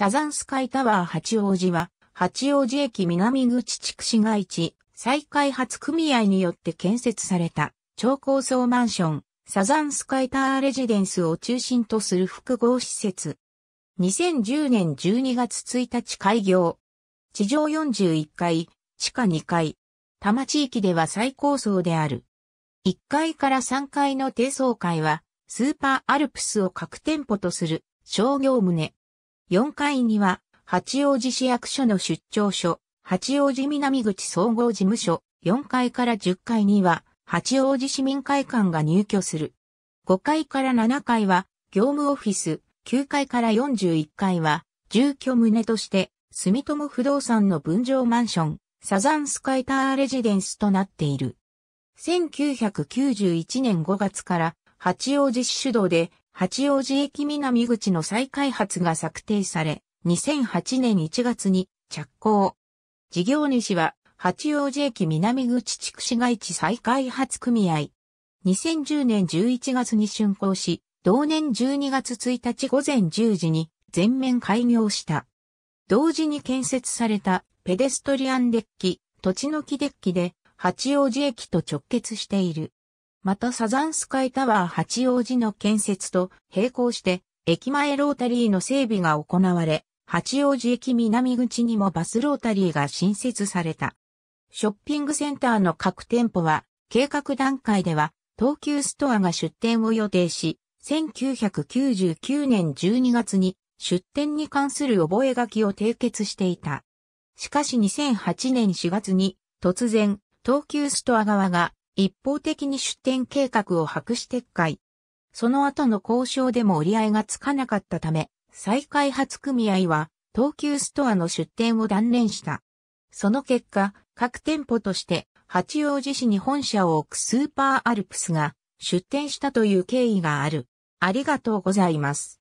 サザンスカイタワー八王子は、八王子駅南口地区市街地、再開発組合によって建設された、超高層マンション、サザンスカイタワーレジデンスを中心とする複合施設。2010年12月1日開業。地上41階、地下2階。多摩地域では最高層である。1階から3階の低層階は、スーパーアルプスを各店舗とする商業棟、4階には、八王子市役所の出張所、八王子南口総合事務所、4階から10階には、八王子市民会館が入居する。5階から7階は、業務オフィス、9階から41階は、住居棟として、住友不動産の分譲マンション、サザンスカイターレジデンスとなっている。1991年5月から、八王子市主導で、八王子駅南口の再開発が策定され、2008年1月に着工。事業主は、八王子駅南口地区市街地再開発組合。2010年11月に竣工し、同年12月1日午前10時に全面開業した。同時に建設されたペデストリアンデッキ、土地の木デッキで八王子駅と直結している。またサザンスカイタワー八王子の建設と並行して、駅前ロータリーの整備が行われ、八王子駅南口にもバスロータリーが新設された。ショッピングセンターの各店舗は、計画段階では、東急ストアが出店を予定し、1999年12月に出店に関する覚書を締結していた。しかし2008年4月に、突然、東急ストア側が一方的に出店計画を白紙撤回。その後の交渉でも折り合いがつかなかったため、再開発組合は東急ストアの出店を断念した。その結果、各店舗として八王子市に本社を置くスーパーアルプスが出店したという経緯がある。ありがとうございます。